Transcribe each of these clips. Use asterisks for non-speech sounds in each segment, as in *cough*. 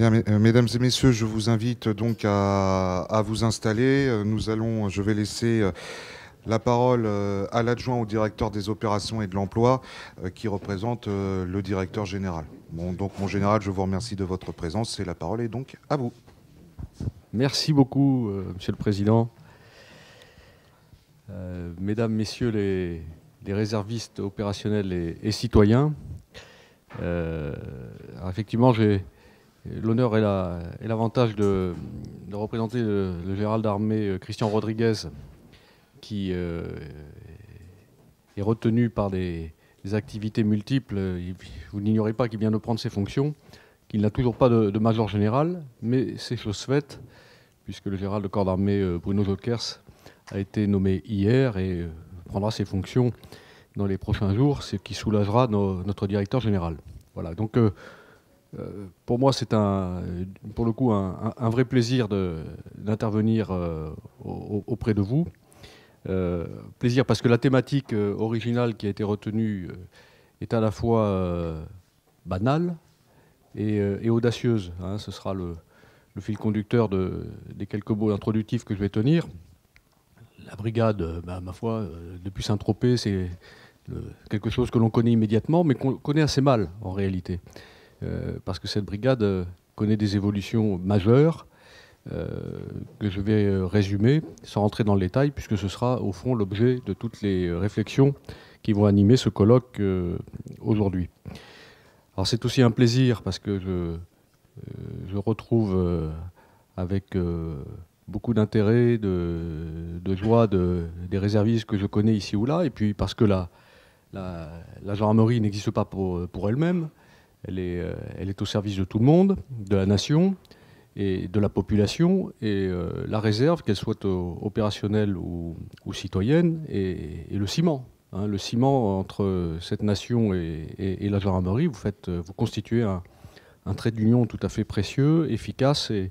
Euh, mesdames et messieurs, je vous invite donc à, vous installer. Euh, nous allons, je vais laisser euh, la parole à l'adjoint au directeur des opérations et de l'emploi, qui représente le directeur général. donc, mon général, je vous remercie de votre présence et la parole est donc à vous. Merci beaucoup, Monsieur le Président. mesdames, Messieurs les, réservistes opérationnels et, citoyens, effectivement, j'ai l'honneur et l'avantage de, représenter le, général d'armée euh, Christian Rodriguez, qui euh, est retenu par des, activités multiples. Euh, vous n'ignorez pas qu'il vient de prendre ses fonctions, qu'il n'a toujours pas de, major général, mais c'est chose faite, puisque le général de corps d'armée Bruno Jokers a été nommé hier et prendra ses fonctions dans les prochains jours, ce qui soulagera notre directeur général. Voilà, donc. Euh, pour moi, c'est un, euh, pour le coup un, vrai plaisir d'intervenir euh, auprès de vous. plaisir parce que la thématique originale qui a été retenue est à la fois banale et, audacieuse. Hein. ce sera le, fil conducteur des quelques mots introductifs que je vais tenir. La brigade, bah, ma foi, depuis Saint-Tropez, c'est quelque chose que l'on connaît immédiatement, mais qu'on connaît assez mal en réalité. Euh, parce que cette brigade euh, connaît des évolutions majeures euh, que je vais résumer sans rentrer dans le détail, puisque ce sera au fond l'objet de toutes les réflexions qui vont animer ce colloque aujourd'hui. c'est aussi un plaisir parce que je, retrouve avec beaucoup d'intérêt, de, joie des réservistes que je connais ici ou là, et puis parce que la, gendarmerie n'existe pas pour elle-même, elle est, euh, elle est, au service de tout le monde, de la nation et de la population. Et euh, la réserve, qu'elle soit opérationnelle ou, citoyenne, est, le ciment. Hein. le ciment entre cette nation et, la gendarmerie, vous, faites, euh, vous constituez un, trait d'union tout à fait précieux, efficace et,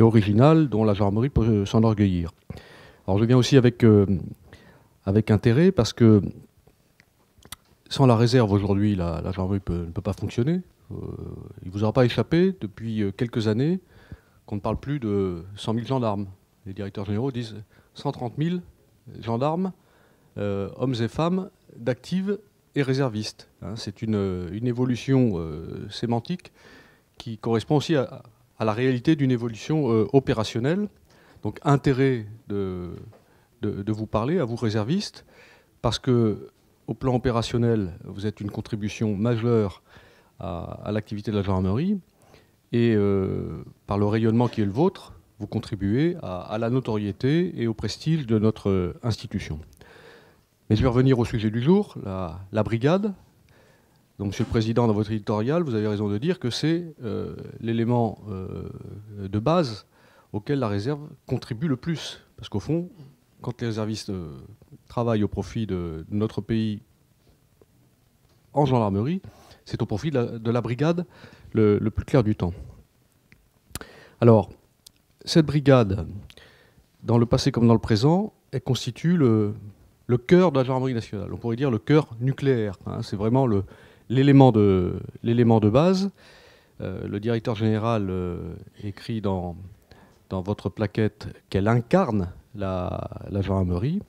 original dont la gendarmerie peut s'enorgueillir. Alors je viens aussi avec, avec intérêt parce que sans la réserve aujourd'hui, la, gendarmerie ne peut pas fonctionner. Euh, il ne vous aura pas échappé depuis euh, quelques années qu'on ne parle plus de 100 000 gendarmes. Les directeurs généraux disent 130 000 gendarmes, euh, hommes et femmes, d'actives et réservistes. Hein, c'est une, évolution sémantique qui correspond aussi à, la réalité d'une évolution opérationnelle. Donc intérêt de, vous parler à vous réservistes, parce que au plan opérationnel, vous êtes une contribution majeure à, l'activité de la gendarmerie. Et euh, par le rayonnement qui est le vôtre, vous contribuez à, la notoriété et au prestige de notre institution. Mais je vais revenir au sujet du jour, la, brigade. Donc, Monsieur le Président, dans votre éditorial, vous avez raison de dire que c'est euh, l'élément euh, de base auquel la réserve contribue le plus. Parce qu'au fond, quand les réservistes euh, travaillent au profit de notre pays en gendarmerie, c'est au profit de la, brigade le, plus clair du temps. Alors, cette brigade, dans le passé comme dans le présent, elle constitue le, cœur de la gendarmerie nationale. On pourrait dire le cœur nucléaire. Hein. c'est vraiment l'élément de, de, base. Euh, le directeur général euh, écrit dans, dans votre plaquette qu'elle incarne la, gendarmerie.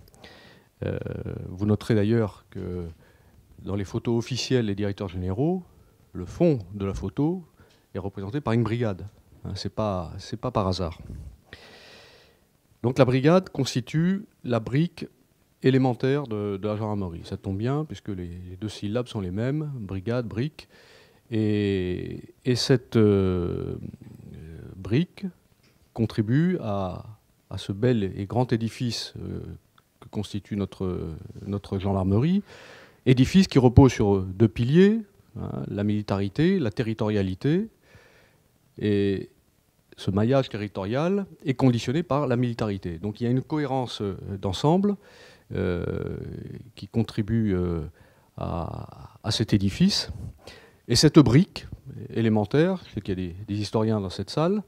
Euh, vous noterez d'ailleurs que dans les photos officielles des directeurs généraux, le fond de la photo est représenté par une brigade. Hein, Ce n'est pas, par hasard. Donc la brigade constitue la brique élémentaire de, la gendarmerie. Ça tombe bien, puisque les, deux syllabes sont les mêmes, brigade, brique. Et, cette euh, brique contribue à, à ce bel et grand édifice euh, que constitue notre, notre gendarmerie. Édifice qui repose sur deux piliers, hein, la militarité, la territorialité. Et ce maillage territorial est conditionné par la militarité. Donc il y a une cohérence euh, d'ensemble euh, qui contribue à, cet édifice. Et cette brique élémentaire, je sais qu'il y a des, historiens dans cette salle,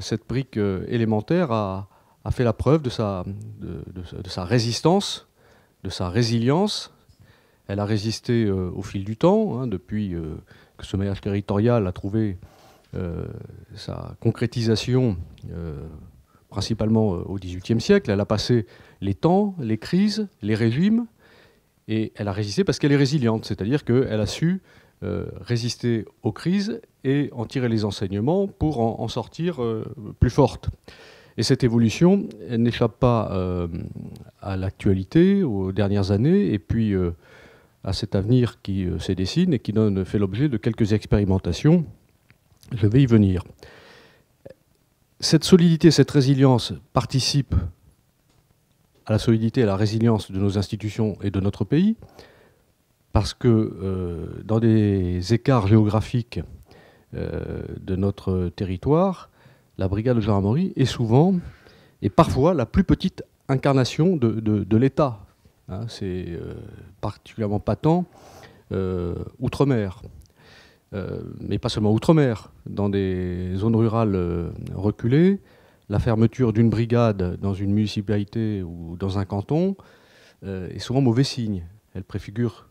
cette brique élémentaire a, a fait la preuve de sa, de, sa résistance, de sa résilience. Elle a résisté euh, au fil du temps, hein, depuis euh, que ce maillage territorial a trouvé euh, sa concrétisation principalement au XVIIIe siècle. Elle a passé les temps, les crises, les régimes, et elle a résisté parce qu'elle est résiliente, c'est-à-dire qu'elle a su résister aux crises et en tirer les enseignements pour en, en sortir plus forte. Et cette évolution, elle n'échappe pas euh, à l'actualité, aux dernières années, et puis euh, à cet avenir qui euh, se dessine et qui fait l'objet de quelques expérimentations. Je vais y venir. Cette solidité, cette résilience participe à la solidité et à la résilience de nos institutions et de notre pays, parce que dans des écarts géographiques de notre territoire, la brigade de gendarmerie est souvent et parfois la plus petite incarnation de, l'État. Hein, c'est euh, particulièrement patent euh, outre-mer, euh, mais pas seulement outre-mer, dans des zones rurales reculées, la fermeture d'une brigade dans une municipalité ou dans un canton est souvent mauvais signe. Elle préfigure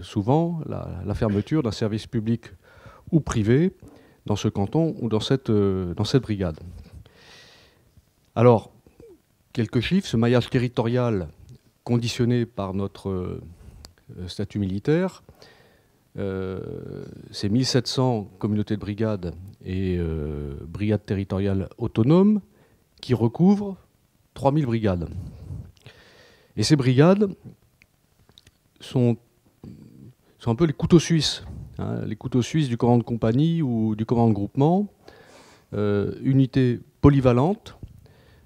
souvent la fermeture d'un service public ou privé dans ce canton ou euh, dans cette, brigade. Alors, quelques chiffres, ce maillage territorial conditionné par notre euh, euh, statut militaire, euh, c'est 1700 communautés de brigades et brigades territoriales autonomes qui recouvrent 3000 brigades. Et ces brigades sont un peu les couteaux suisses Hein, les couteaux suisses du de compagnie ou du de groupement, euh, unité polyvalente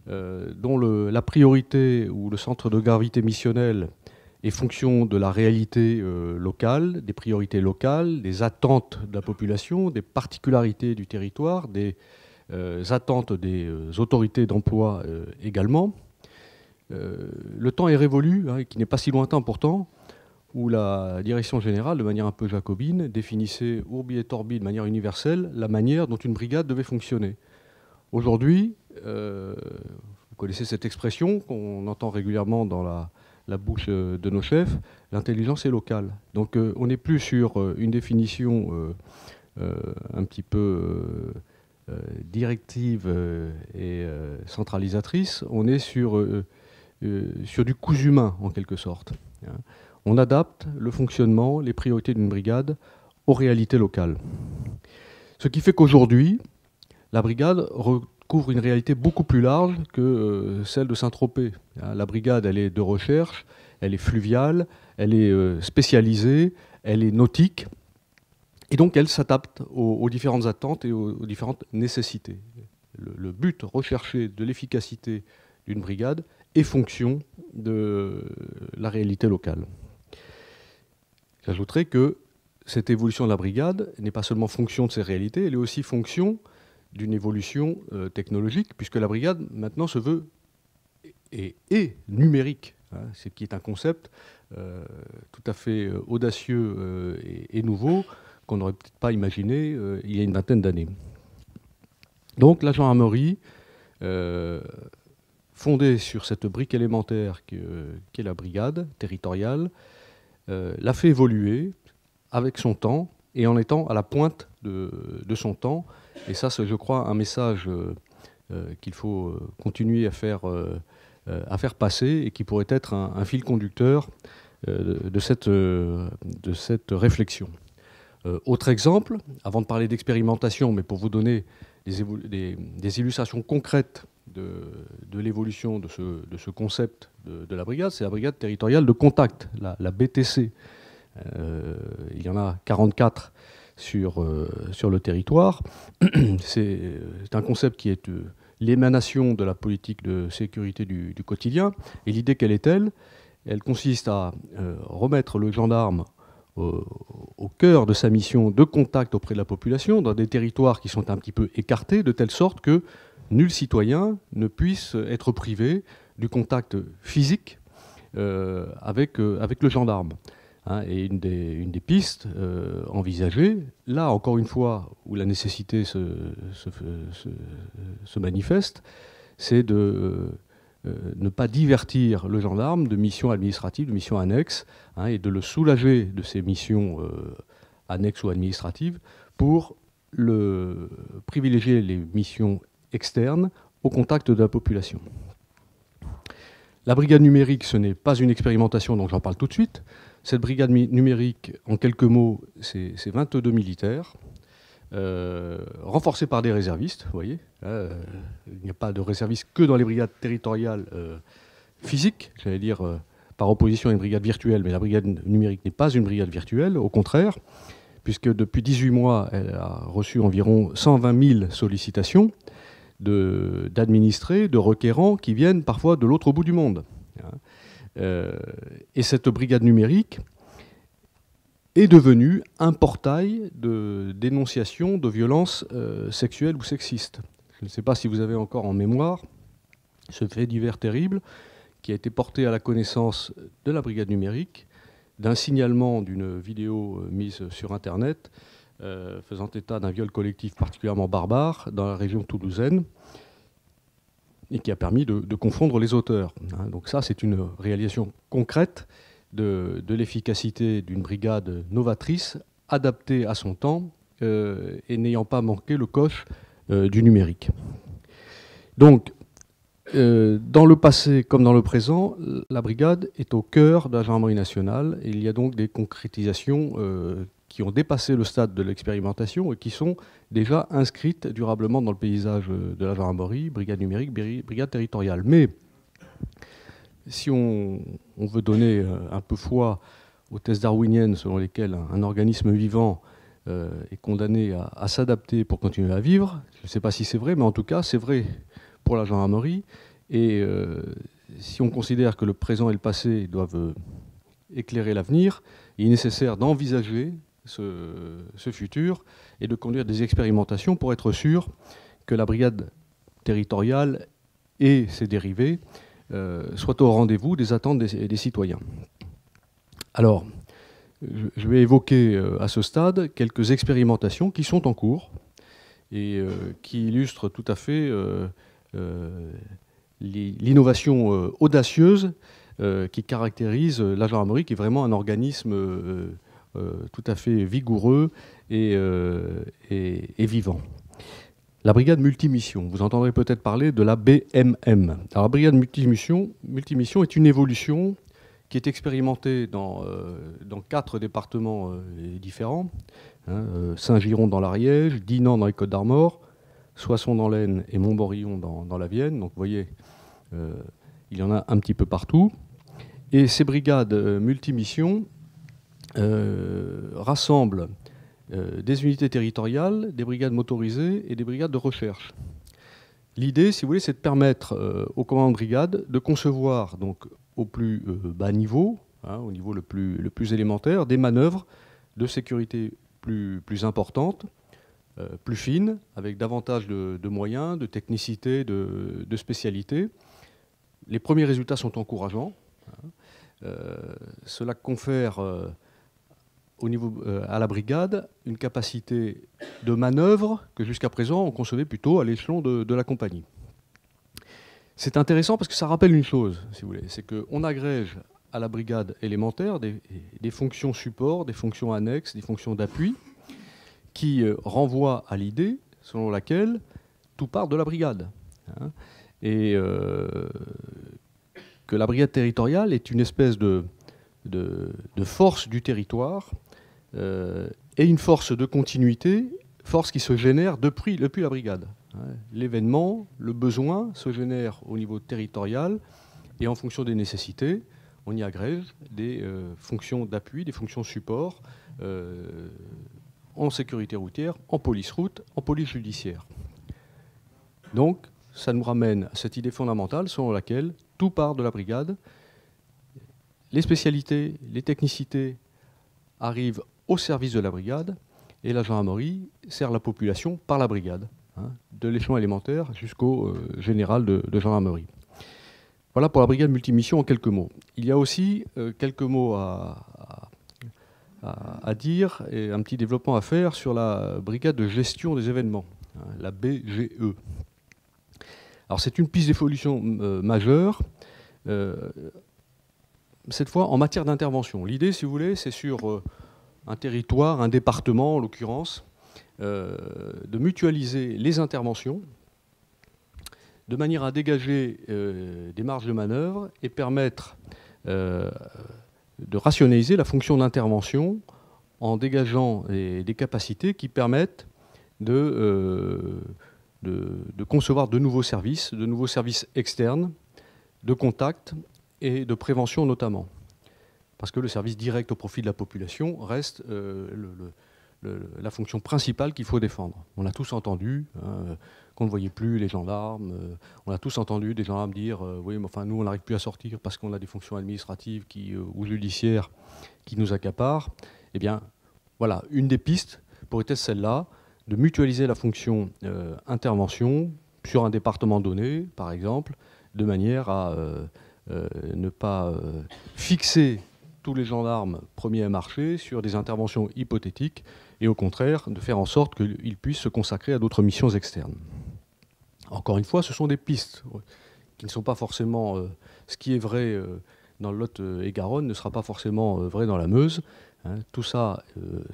euh, dont la priorité ou le centre de gravité missionnel est fonction de la réalité euh, locale, des priorités locales, des attentes de la population, des particularités du territoire, des euh, attentes des autorités d'emploi également. le temps est révolu, hein, qui n'est pas si lointain pourtant, où la direction générale, de manière un peu jacobine, définissait orbi et torbi de manière universelle la manière dont une brigade devait fonctionner. Aujourd'hui, euh, vous connaissez cette expression qu'on entend régulièrement dans la, bouche de nos chefs, l'intelligence est locale. Donc euh, on n'est plus sur euh, une définition un petit peu directive et centralisatrice, on est sur, du coût humain en quelque sorte. Hein. On adapte le fonctionnement, les priorités d'une brigade aux réalités locales. Ce qui fait qu'aujourd'hui, la brigade recouvre une réalité beaucoup plus large que euh, celle de Saint-Tropez. Hein, la brigade, elle est de recherche, elle est fluviale, elle est euh, spécialisée, elle est nautique. Et donc, elle s'adapte aux, différentes attentes et aux, différentes nécessités. le, but recherché de l'efficacité d'une brigade est fonction de euh, la réalité locale. J'ajouterais que cette évolution de la brigade n'est pas seulement fonction de ses réalités, elle est aussi fonction d'une évolution euh, technologique, puisque la brigade maintenant se veut et, est numérique, hein. C'est ce qui est un concept euh, tout à fait euh, audacieux et, nouveau qu'on n'aurait peut-être pas imaginé il y a une vingtaine d'années. Donc la gendarmerie, fondée sur cette brique élémentaire qu'est la brigade territoriale, euh, l'a fait évoluer avec son temps et en étant à la pointe de, son temps. Et ça, c'est, je crois, un message euh, euh, qu'il faut continuer à faire, à faire passer et qui pourrait être un, fil conducteur de cette, de cette réflexion. autre exemple, avant de parler d'expérimentation, mais pour vous donner des illustrations concrètes de, l'évolution de ce, concept de, la brigade, c'est la brigade territoriale de contact, la, BTC. Euh, il y en a 44 sur, euh, sur le territoire. *clears throat* C'est un concept qui est euh, l'émanation de la politique de sécurité du, quotidien. Et l'idée, quelle est-elle Elle consiste à remettre le gendarme au cœur de sa mission de contact auprès de la population, dans des territoires qui sont un petit peu écartés, de telle sorte que nul citoyen ne puisse être privé du contact physique euh, avec, euh, avec le gendarme. Hein, et une des, pistes euh, envisagées, là encore une fois où la nécessité se, manifeste, c'est de ne pas divertir le gendarme de missions administratives, de missions annexes, hein, et de le soulager de ces missions annexes ou administratives pour le, privilégier les missions externe au contact de la population. La brigade numérique, ce n'est pas une expérimentation, donc j'en parle tout de suite. Cette brigade numérique, en quelques mots, c'est 22 militaires, euh, renforcés par des réservistes, vous voyez. Euh, il n'y a pas de réservistes que dans les brigades territoriales euh, physiques, j'allais dire par opposition à une brigade virtuelle, mais la brigade numérique n'est pas une brigade virtuelle, au contraire, puisque depuis 18 mois, elle a reçu environ 120 000 sollicitations d'administrés, de, requérants qui viennent parfois de l'autre bout du monde. Euh, et cette brigade numérique est devenue un portail de dénonciation de violences euh, sexuelles ou sexistes. Je ne sais pas si vous avez encore en mémoire ce fait divers terrible qui a été porté à la connaissance de la brigade numérique d'un signalement d'une vidéo euh, mise sur Internet euh, faisant état d'un viol collectif particulièrement barbare dans la région toulousaine et qui a permis de, confondre les auteurs. Hein. Donc ça, c'est une réalisation concrète de, l'efficacité d'une brigade novatrice, adaptée à son temps euh, et n'ayant pas manqué le coche euh, du numérique. Donc, dans le passé comme dans le présent, la brigade est au cœur de la gendarmerie nationale. Et il y a donc des concrétisations qui ont dépassé le stade de l'expérimentation et qui sont déjà inscrites durablement dans le paysage de la gendarmerie, brigade numérique, brigade territoriale. Mais si on, veut donner euh, un peu foi aux thèses darwiniennes selon lesquelles un, organisme vivant euh, est condamné à, s'adapter pour continuer à vivre, je ne sais pas si c'est vrai, mais en tout cas c'est vrai pour la gendarmerie. Et euh, si on considère que le présent et le passé doivent éclairer l'avenir, il est nécessaire d'envisager ce, futur et de conduire des expérimentations pour être sûr que la brigade territoriale et ses dérivés euh, soient au rendez-vous des attentes des, citoyens. Alors, je vais évoquer euh, à ce stade quelques expérimentations qui sont en cours et euh, qui illustrent tout à fait l'innovation audacieuse qui caractérise la gendarmerie, qui est vraiment un organisme euh, tout à fait vigoureux euh, et, et, vivant. La brigade multimission. Vous entendrez peut-être parler de la BMM. la brigade multimission, multimission est une évolution qui est expérimentée dans, euh, dans quatre départements différents hein, Saint-Giron dans l'Ariège, Dinan dans les Côtes-d'Armor, Soissons dans l'Aisne et Montborillon dans, dans, la Vienne. Donc, vous voyez, il y en a un petit peu partout. Et ces brigades multimissions euh, rassemble euh, des unités territoriales, des brigades motorisées et des brigades de recherche. L'idée, si vous voulez, c'est de permettre euh, aux commandes brigades de concevoir donc, au plus bas niveau, hein, au niveau le plus, élémentaire, des manœuvres de sécurité plus, plus importantes, plus fines, avec davantage de, moyens, de technicité, de, spécialité. Les premiers résultats sont encourageants. Hein. cela confère au niveau, euh, à la brigade une capacité de manœuvre que jusqu'à présent on concevait plutôt à l'échelon de, la compagnie. C'est intéressant parce que ça rappelle une chose, si vous voulez, c'est qu'on agrège à la brigade élémentaire des, fonctions support, des fonctions annexes, des fonctions d'appui, qui euh, renvoient à l'idée selon laquelle tout part de la brigade. Hein. et euh, que la brigade territoriale est une espèce de force du territoire euh, et une force de continuité, force qui se génère depuis, depuis la brigade. L'événement, le besoin se génère au niveau territorial et en fonction des nécessités, on y agrège des euh, fonctions d'appui, des fonctions support euh, en sécurité routière, en police route, en police judiciaire. Donc, ça nous ramène à cette idée fondamentale selon laquelle tout part de la brigade. Les spécialités, les technicités arrivent au service de la brigade, et la gendarmerie sert la population par la brigade, hein, de l'échelon élémentaire jusqu'au euh, général de, gendarmerie. Voilà pour la brigade multimission en quelques mots. Il y a aussi euh, quelques mots à, à, dire et un petit développement à faire sur la brigade de gestion des événements, hein, la BGE. Alors c'est une piste d'évolution euh, majeure cette fois en matière d'intervention. L'idée, si vous voulez, c'est sur un territoire, un département en l'occurrence, euh, de mutualiser les interventions de manière à dégager euh, des marges de manœuvre et permettre euh, de rationaliser la fonction d'intervention en dégageant des, capacités qui permettent de, de, concevoir de nouveaux services, de nouveaux services externes, de contact et de prévention notamment parce que le service direct au profit de la population reste euh, la fonction principale qu'il faut défendre. On a tous entendu hein, qu'on ne voyait plus les gendarmes, euh, on a tous entendu des gendarmes dire euh, oui, mais enfin nous on n'arrive plus à sortir parce qu'on a des fonctions administratives ou judiciaires qui nous accaparent. Eh bien, voilà, une des pistes pourrait être celle-là, de mutualiser la fonction intervention sur un département donné, par exemple, de manière à ne pas fixer tous les gendarmes premiers à marcher sur des interventions hypothétiques et au contraire de faire en sorte qu'ils puissent se consacrer à d'autres missions externes. Encore une fois, ce sont des pistes qui ne sont pas forcément euh, ce qui est vrai euh, dans le Lot euh, et Garonne ne sera pas forcément vrai dans la Meuse. Hein. tout ça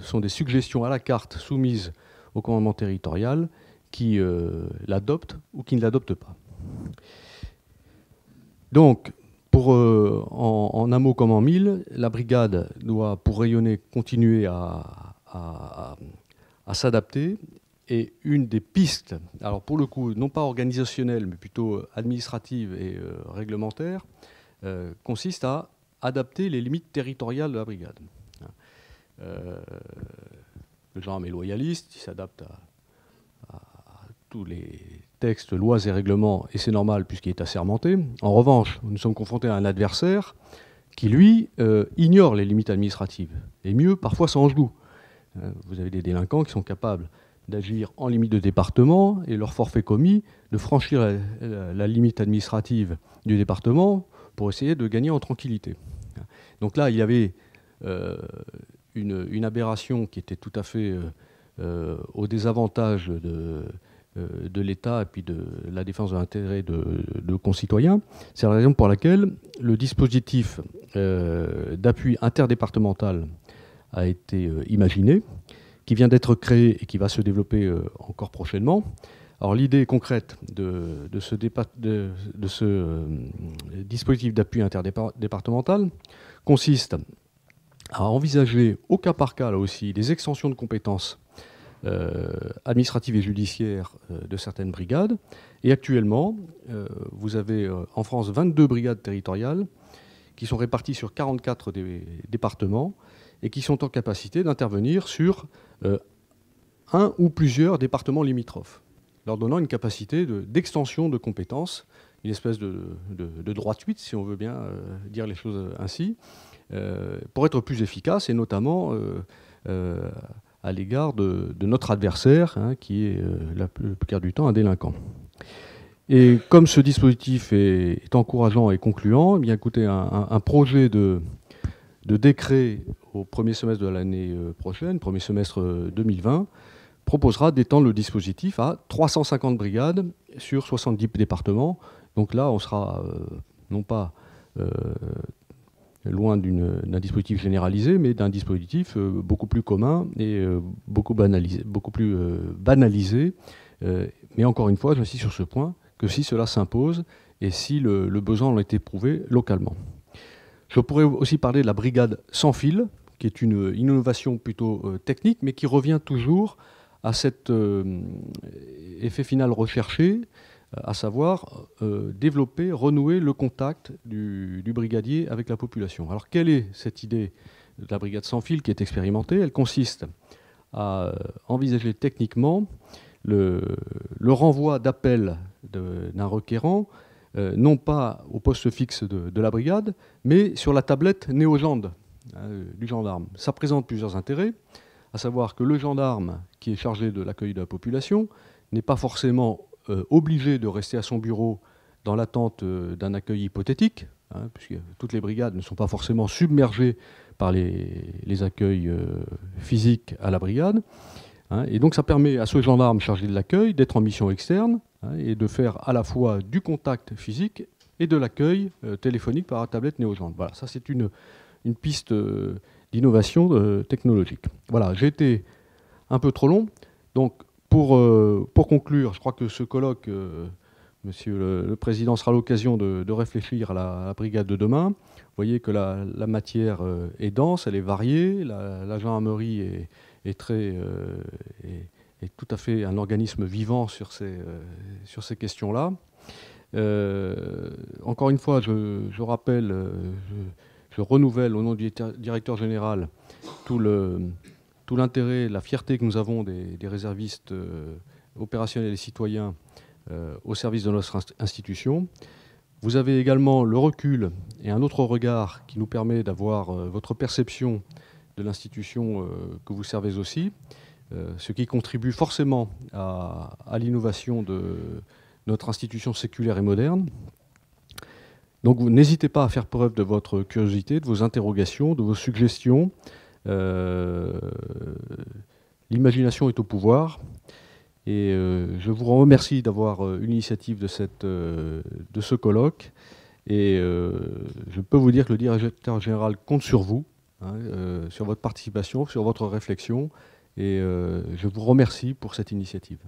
sont des suggestions à la carte soumises au commandement territorial qui l'adopte ou qui ne l'adopte pas. Donc, euh, en, un mot comme en mille, la brigade doit, pour rayonner, continuer à, s'adapter. Et une des pistes, alors pour le coup, non pas organisationnelle, mais plutôt administrative et euh, réglementaire, euh, consiste à adapter les limites territoriales de la brigade. Hein. le genre est loyaliste, il s'adapte à tous les texte, lois et règlements, et c'est normal puisqu'il est assermenté. En revanche, nous sommes confrontés à un adversaire qui, lui, euh, ignore les limites administratives, et mieux, parfois sans goût. Euh, vous avez des délinquants qui sont capables d'agir en limite de département et leur forfait commis de franchir la, limite administrative du département pour essayer de gagner en tranquillité. Donc là, il y avait euh, une, aberration qui était tout à fait au désavantage de, euh, de l'État et puis de la défense de l'intérêt de, concitoyens. C'est la raison pour laquelle le dispositif euh, d'appui interdépartemental a été euh, imaginé, qui vient d'être créé et qui va se développer encore prochainement. Alors l'idée concrète de, ce, de ce dispositif d'appui interdépartemental consiste à envisager au cas par cas, là aussi, des extensions de compétences euh, administrative et judiciaire euh, de certaines brigades. Et actuellement, euh, vous avez en France 22 brigades territoriales qui sont réparties sur 44 départements et qui sont en capacité d'intervenir sur un ou plusieurs départements limitrophes, leur donnant une capacité d'extension de, compétences, une espèce de, de, de suite, si on veut bien dire les choses ainsi, pour être plus efficace et notamment à l'égard de, notre adversaire, hein, qui est euh, la plupart du temps un délinquant. Et comme ce dispositif est, encourageant et concluant, eh bien, un, projet de, décret au premier semestre de l'année euh, prochaine, premier semestre 2020, euh, proposera d'étendre le dispositif à 350 brigades sur 70 départements. Donc là, on sera non pas loin d'un dispositif généralisé, mais d'un dispositif euh, beaucoup plus commun et euh, beaucoup, banalisé, beaucoup plus euh, banalisé. mais encore une fois, j'insiste sur ce point, que si cela s'impose et si le, besoin en été prouvé localement. Je pourrais aussi parler de la brigade sans fil, qui est une innovation plutôt technique, mais qui revient toujours à cet effet final recherché, euh, à savoir euh, développer, renouer le contact du, brigadier avec la population. Alors quelle est cette idée de la brigade sans fil qui est expérimentée Elle consiste à euh, envisager techniquement le, renvoi d'appel d'un requérant, non pas au poste fixe de, la brigade, mais sur la tablette néogende hein, du gendarme. Ça présente plusieurs intérêts, à savoir que le gendarme qui est chargé de l'accueil de la population n'est pas forcément euh, obligé de rester à son bureau dans l'attente euh, d'un accueil hypothétique, hein, puisque toutes les brigades ne sont pas forcément submergées par les, accueils euh, physiques à la brigade. Hein, et donc ça permet à ce gendarme chargé de l'accueil d'être en mission externe hein, et de faire à la fois du contact physique et de l'accueil téléphonique par la tablette néo Voilà, ça c'est une, une piste d'innovation technologique. Voilà, j'ai été un peu trop long. Donc euh, pour, conclure, je crois que ce colloque, euh, monsieur le, Président, sera l'occasion de, réfléchir à la, brigade de demain. Vous voyez que la, matière euh, est dense, elle est variée. La, la gendarmerie est, très, tout à fait un organisme vivant sur ces, questions-là. encore une fois, je, rappelle, je, renouvelle au nom du directeur général tout le, tout l'intérêt, la fierté que nous avons des, réservistes euh, opérationnels et citoyens euh, au service de notre institution. Vous avez également le recul et un autre regard qui nous permet d'avoir euh, votre perception de l'institution que vous servez aussi, ce qui contribue forcément à, à l'innovation de notre institution séculaire et moderne. Donc n'hésitez pas à faire preuve de votre curiosité, de vos interrogations, de vos suggestions. Euh, l'imagination est au pouvoir. Et euh, je vous remercie d'avoir euh, une initiative de, cette, de ce colloque. Et je peux vous dire que le directeur général compte sur vous, hein, sur votre participation, sur votre réflexion. Et je vous remercie pour cette initiative.